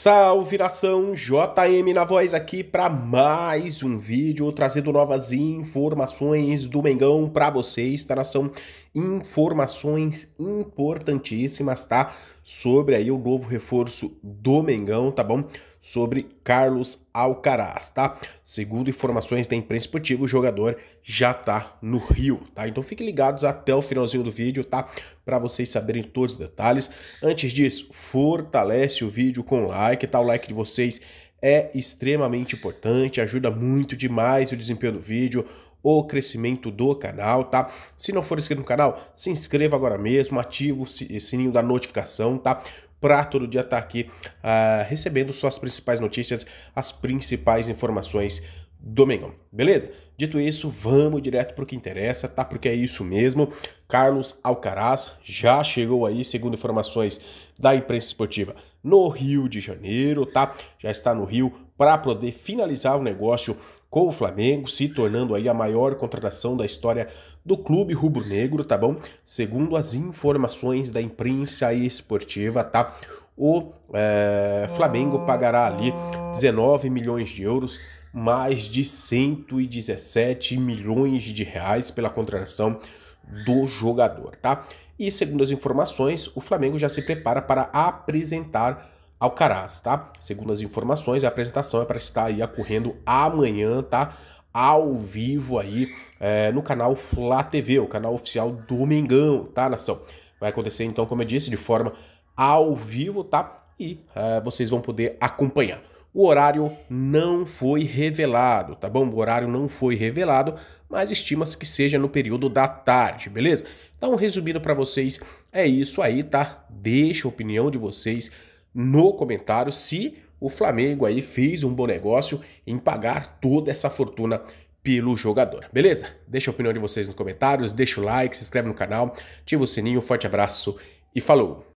Salve nação, JM na voz aqui para mais um vídeo trazendo novas informações do Mengão para vocês, tá nação? Informações importantíssimas, tá? sobre aí o novo reforço do Mengão, tá bom? Sobre Carlos Alcaraz, tá? Segundo informações da imprensa esportiva, o jogador já tá no Rio, tá? Então fiquem ligados até o finalzinho do vídeo, tá? Para vocês saberem todos os detalhes. Antes disso, fortalece o vídeo com like, tá? O like de vocês é extremamente importante, ajuda muito demais o desempenho do vídeo o crescimento do canal, tá? Se não for inscrito no canal, se inscreva agora mesmo, ativa o sininho da notificação, tá? Para todo dia estar tá aqui uh, recebendo suas principais notícias, as principais informações do Mengão, beleza? Dito isso, vamos direto para o que interessa, tá? Porque é isso mesmo. Carlos Alcaraz já chegou aí, segundo informações da imprensa esportiva, no Rio de Janeiro, tá? Já está no Rio para poder finalizar o negócio com o Flamengo, se tornando aí a maior contratação da história do clube rubro-negro, tá bom? Segundo as informações da imprensa esportiva, tá? O é, Flamengo pagará ali 19 milhões de euros, mais de 117 milhões de reais pela contratação do jogador, tá? E segundo as informações, o Flamengo já se prepara para apresentar Alcaraz, tá? Segundo as informações, a apresentação é para estar aí ocorrendo amanhã, tá? Ao vivo aí é, no canal Flá TV, o canal oficial do Mengão, tá, nação? Vai acontecer então, como eu disse, de forma ao vivo, tá? E é, vocês vão poder acompanhar. O horário não foi revelado, tá bom? O horário não foi revelado, mas estima-se que seja no período da tarde, beleza? Então, resumindo para vocês, é isso aí, tá? Deixa a opinião de vocês no comentário se o Flamengo aí fez um bom negócio em pagar toda essa fortuna pelo jogador. Beleza? Deixa a opinião de vocês nos comentários, deixa o like, se inscreve no canal, ativa o sininho, forte abraço e falou!